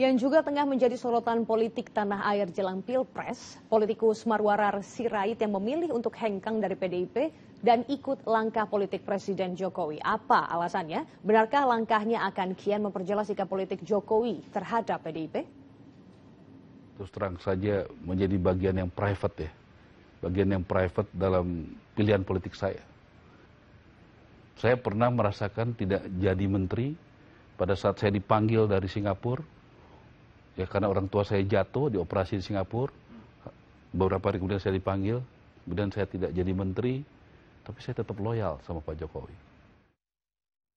Yang juga tengah menjadi sorotan politik tanah air jelang Pilpres, politikus Marwarar Sirait yang memilih untuk hengkang dari PDIP dan ikut langkah politik Presiden Jokowi. Apa alasannya? Benarkah langkahnya akan kian memperjelas sikap politik Jokowi terhadap PDIP? Terus terang saja menjadi bagian yang private ya. Bagian yang private dalam pilihan politik saya. Saya pernah merasakan tidak jadi menteri pada saat saya dipanggil dari Singapura ya karena orang tua saya jatuh di operasi di Singapura beberapa hari kemudian saya dipanggil kemudian saya tidak jadi menteri tapi saya tetap loyal sama Pak Jokowi